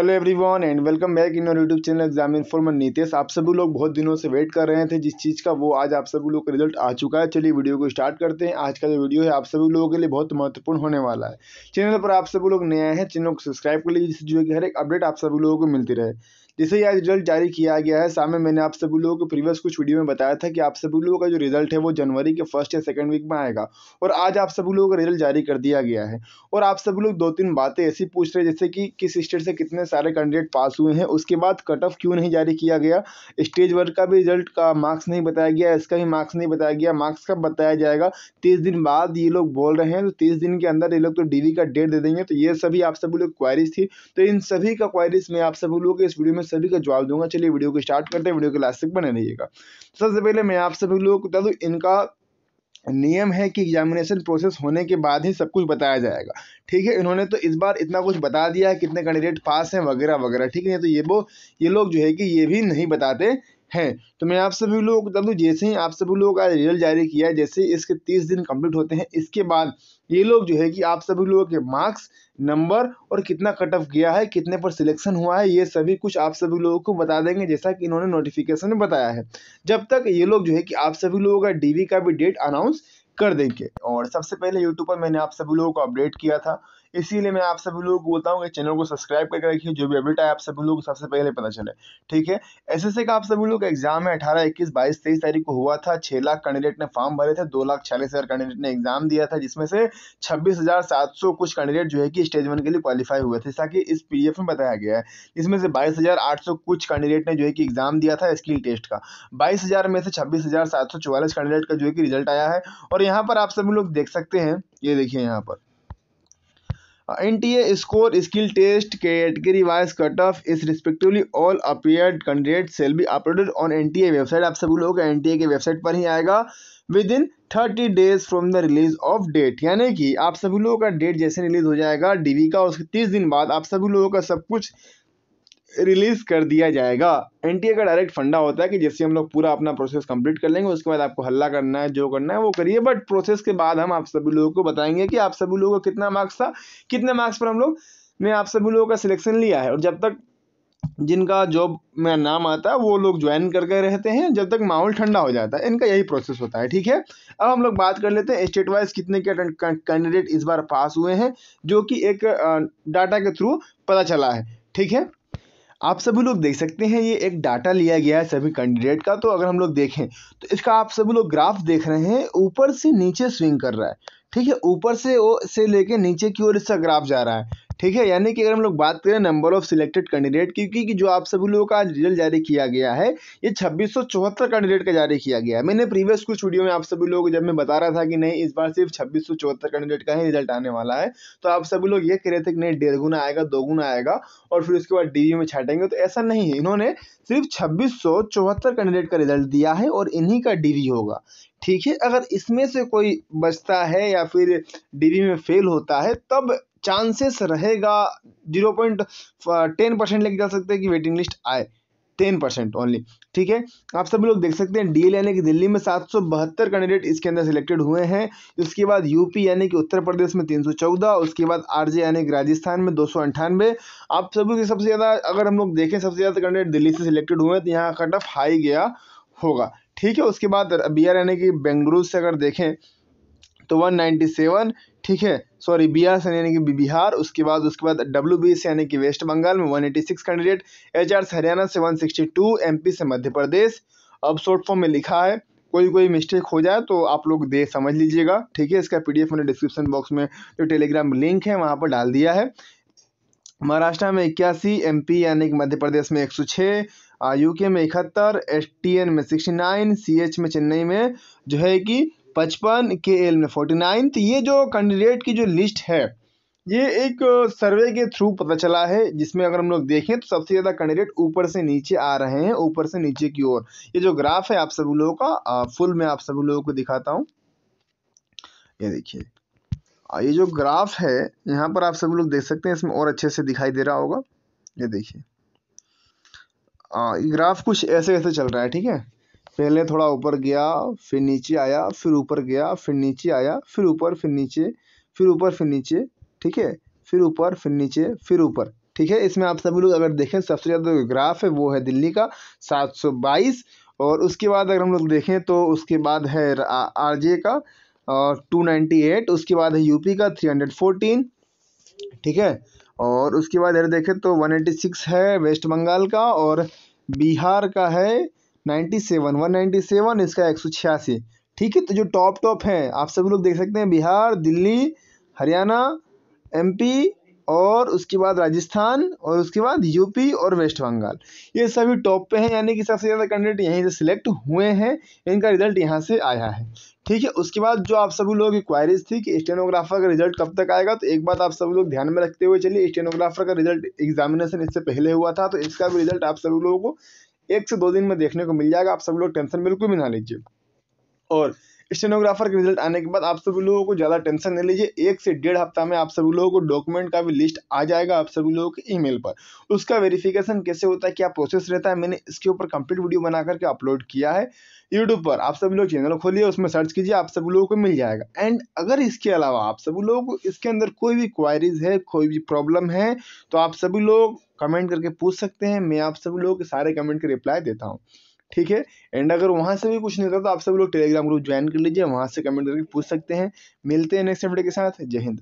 hello everyone and welcome back in YouTube channel exam informer Nitesh आप सभी लोग बहुत दिनों से वेट कर रहे थे जिस चीज़ का वो आज आप सभी लोग का रिजल्ट आ चुका है चलिए वीडियो को स्टार्ट करते हैं आज का जो वीडियो है आप सभी लोगों के लिए बहुत महत्वपूर्ण होने वाला है चैनल पर आप सभी लोग नया है चैनल को सब्सक्राइब कर लीजिए जिससे जो है हर एक अपडेट आप सभी लोगों को मिलती रहे जिसे यह रिजल्ट जारी किया गया है सामने मैंने आप सभी लोगों को प्रीवियस कुछ वीडियो में बताया था कि आप सभी लोगों का जो रिजल्ट है वो जनवरी के फर्स्ट या सेकंड वीक में आएगा और आज आप सभी लोगों का रिजल्ट जारी कर दिया गया है और आप सभी लोग दो तीन बातें ऐसी पूछ रहे जैसे कि किस स्टेट से कितने सारे कैंडिडेट पास हुए हैं उसके बाद कट ऑफ क्यों नहीं जारी किया गया स्टेज वर्क का भी रिजल्ट का मार्क्स नहीं बताया गया इसका भी मार्क्स नहीं बताया गया मार्क्स कब बताया जाएगा तीस दिन बाद ये लोग बोल रहे हैं तो तीस दिन के अंदर ये लोग तो डी का डेट दे देंगे तो ये सभी आप सभी लोग क्वायरीज थी तो इन सभी का क्वायरीज में आप सभी लोग इस वीडियो में मैं सभी का जवाब दूंगा चलिए वीडियो को स्टार्ट करते हैं वीडियो के लास्ट तक बने रहिएगा सबसे पहले मैं आप सभी लोगों को बता दूँ इनका नियम है कि एग्जामिनेशन प्रोसेस होने के बाद ही सब कुछ बताया जाएगा ठीक है इन्होंने तो इस बार इतना कुछ बता दिया है कितने कैंडिडेट पास हैं वगैरह वगैरह ठीक है तो ये वो ये लोग जो है कि ये भी नहीं बताते है तो मैं आप सभी लोग बता दूँ जैसे ही आप सभी लोगों का रिजल्ट जारी किया है जैसे इसके तीस दिन कंप्लीट होते हैं इसके बाद ये लोग जो है कि आप सभी लोगों के मार्क्स नंबर और कितना कट ऑफ गया है कितने पर सिलेक्शन हुआ है ये सभी कुछ आप सभी लोगों को बता देंगे जैसा कि इन्होंने नोटिफिकेशन में बताया है जब तक ये लोग जो है कि आप सभी लोगों का डी का भी डेट अनाउंस कर देंगे और सबसे पहले यूट्यूब पर मैंने आप सभी लोगों को अपडेट किया था इसीलिए मैं आप सभी लोगों को बोलता हूँ कि चैनल को सब्सक्राइब करके रखिए जो भी अपडेट आए आप सभी लोगों को सबसे पहले पता चले ठीक है एस का आप सभी लोग एग्जाम है अठारह इक्कीस बाईस तेईस तारीख को हुआ था छह लाख कैंडिडेट ने फॉर्म भरे थे दो लाख छियालीस हज़ार कैंडिडेट ने एग्जाम दिया था जिसमें से छब्बीस हज़ार सात सौ कुछ कैंडिडेट जो है कि स्टेज वन के लिए क्वालिफाई हुए थे ताकि इस पी में बताया गया है इसमें से बाईस हज़ार आठ सौ कुछ कैंडिडेट ने जो है कि एग्जाम दिया था स्किल टेस्ट का बाईस हज़ार में से छब्बीस हज़ार सात सौ चौवालीस कैंडिडेट का जो है कि रिजल्ट आया है और यहाँ पर आप सभी लोग देख सकते हैं ये देखिए यहाँ पर N T A score skill test category wise cut off is respectively all appear candidate shall be uploaded on N T A website आप सभी लोगों का एन टी ए के वेबसाइट पर ही आएगा within thirty days from the release of date यानी कि आप सभी लोगों का डेट जैसे रिलीज हो जाएगा डी वी का उसके तीस दिन बाद आप सभी लोगों का सब कुछ रिलीज़ कर दिया जाएगा एन का डायरेक्ट फंडा होता है कि जैसे हम लोग पूरा अपना प्रोसेस कंप्लीट कर लेंगे उसके बाद आपको हल्ला करना है जो करना है वो करिए बट प्रोसेस के बाद हम आप सभी लोगों को बताएंगे कि आप सभी लोगों का कितना मार्क्स था कितने मार्क्स पर हम लोग ने आप सभी लोगों का सिलेक्शन लिया है और जब तक जिनका जॉब में नाम आता है वो लोग ज्वाइन करके रहते हैं जब तक माहौल ठंडा हो जाता है इनका यही प्रोसेस होता है ठीक है अब हम लोग बात कर लेते हैं स्टेट वाइज कितने कैंडिडेट इस बार पास हुए हैं जो कि एक डाटा के थ्रू पता चला है ठीक है आप सभी लोग देख सकते हैं ये एक डाटा लिया गया है सभी कैंडिडेट का तो अगर हम लोग देखें तो इसका आप सभी लोग ग्राफ देख रहे हैं ऊपर से नीचे स्विंग कर रहा है ठीक है ऊपर से वो से लेके नीचे की ओर इसका ग्राफ जा रहा है ठीक है यानी कि अगर हम लोग बात करें नंबर ऑफ सिलेक्टेड कैंडिडेट क्योंकि कि जो आप सभी लोगों का रिजल्ट जारी किया गया है ये छब्बीस कैंडिडेट का जारी किया गया है मैंने प्रीवियस कुछ वीडियो में आप सभी लोग जब मैं बता रहा था कि नहीं इस बार सिर्फ छब्बीस कैंडिडेट का ही रिजल्ट आने वाला है तो आप सभी लोग ये कह रहे थे कि नहीं डेढ़ गुना आएगा दो गुना आएगा और फिर उसके बाद डी में छाटेंगे तो ऐसा नहीं है इन्होंने सिर्फ छब्बीस कैंडिडेट का रिजल्ट दिया है और इन्हीं का डी होगा ठीक है अगर इसमें से कोई बचता है या फिर डी में फेल होता है तब चांसेस रहेगा जीरो पॉइंट टेन परसेंट लेके जा सकते हैं कि वेटिंग लिस्ट आए टेन परसेंट ओनली ठीक है आप सभी लोग देख सकते हैं डी यानी कि दिल्ली में सात सौ बहत्तर कैंडिडेट इसके अंदर सिलेक्टेड हुए हैं उसके बाद यूपी यानी कि उत्तर प्रदेश में तीन सौ चौदह उसके बाद आरजे यानी कि राजस्थान में दो सौ अंठानवे आप सभी के सबसे ज़्यादा अगर हम लोग देखें सबसे ज़्यादा कैंडिडेट दिल्ली से सिलेक्टेड हुए हैं तो यहाँ कट ऑफ हाई गया होगा ठीक है उसके बाद बिहार यानी कि बेंगलुरु से अगर देखें तो 197 ठीक है सॉरी बिहार से यानी कि बिहार उसके बाद उसके बाद डब्ल्यू बी से यानी कि वेस्ट बंगाल में 186 कैंडिडेट एच आर से हरियाणा से 162 एमपी से मध्य प्रदेश अब शॉर्ट फॉर्म में लिखा है कोई कोई मिस्टेक हो जाए तो आप लोग दे समझ लीजिएगा ठीक है इसका पीडीएफ मैंने डिस्क्रिप्शन बॉक्स में जो टेलीग्राम लिंक है वहाँ पर डाल दिया है महाराष्ट्र में इक्यासी पी यानी कि मध्य प्रदेश में एक सौ छः यूके में इकहत्तर एस में सिक्सटी नाइन सी एच में चेन्नई में जो है कि पचपन के एल में फोर्टी तो ये जो कैंडिडेट की जो लिस्ट है ये एक सर्वे के थ्रू पता चला है जिसमें अगर हम लोग देखें तो सबसे ज़्यादा कैंडिडेट ऊपर से नीचे आ रहे हैं ऊपर से नीचे की ओर ये जो ग्राफ है आप सभी लोगों का फुल मैं आप सभी लोगों को दिखाता हूँ ये देखिए ये जो ग्राफ है यहाँ पर आप सभी लोग देख सकते हैं इसमें और अच्छे से दिखाई दे रहा होगा ये देखिए ग्राफ कुछ ऐसे ऐसे चल रहा है ठीक है पहले थोड़ा ऊपर गया फिर नीचे आया फिर ऊपर गया फिर नीचे आया फिर ऊपर फिर नीचे फिर ऊपर फिर नीचे ठीक है फिर ऊपर फिर नीचे फिर ऊपर ठीक है इसमें आप सभी लोग अगर देखें सबसे ज़्यादा जो ग्राफ है वो है दिल्ली का सात सौ बाईस और उसके बाद अगर हम लोग देखें तो उसके बाद है आर जे का टू नाइन्टी एट उसके बाद है यूपी का थ्री हंड्रेड फोर्टीन ठीक है और उसके बाद अगर देखें तो वन एटी सिक्स है वेस्ट बंगाल का और बिहार का है ninety seven one ninety seven इसका एक सौ छियासी ठीक है तो जो टॉप टॉप हैं आप सभी लोग देख सकते हैं बिहार दिल्ली हरियाणा एमपी और उसके बाद राजस्थान और उसके बाद यूपी और वेस्ट बंगाल ये सभी टॉप पे हैं यानी कि सबसे ज़्यादा कैंडिडेट यहीं से सिलेक्ट हुए हैं इनका रिजल्ट यहाँ से आया है ठीक है उसके बाद जो आप सभी लोगों की क्वायरीज थी कि स्टेनोग्राफर का रिजल्ट कब तक आएगा तो एक बात आप सब लोग ध्यान में रखते हुए चलिए स्टेनोग्राफर का रिजल्ट एग्जामिनेशन इससे पहले हुआ था तो इसका भी रिजल्ट आप सभी लोगों को एक से दो दिन में देखने को मिल जाएगा आप सब लोग टेंशन बिल्कुल भी ना लीजिए और स्टेनोग्राफर के रिजल्ट आने के बाद आप सभी लोगों को ज़्यादा टेंशन नहीं लीजिए एक से डेढ़ हफ्ता में आप सभी लोगों को डॉक्यूमेंट का भी लिस्ट आ जाएगा आप सभी लोगों के ईमेल पर उसका वेरिफिकेशन कैसे होता है क्या प्रोसेस रहता है मैंने इसके ऊपर कंप्लीट वीडियो बना करके अपलोड किया है यूट्यूब पर आप सभी लोग चैनल खोलिए उसमें सर्च कीजिए आप सभी लोगों को मिल जाएगा एंड अगर इसके अलावा आप सभी लोगों को इसके अंदर कोई भी क्वायरीज है कोई भी प्रॉब्लम है तो आप सभी लोग कमेंट करके पूछ सकते हैं मैं आप सब लोग सारे कमेंट के रिप्लाई देता हूँ ठीक है एंड अगर वहाँ से भी कुछ नहीं होता तो आप सब लोग टेलीग्राम ग्रुप ज्वाइन कर लीजिए वहाँ से कमेंट करके पूछ सकते हैं मिलते हैं नेक्स्ट वीडियो के साथ जय हिंद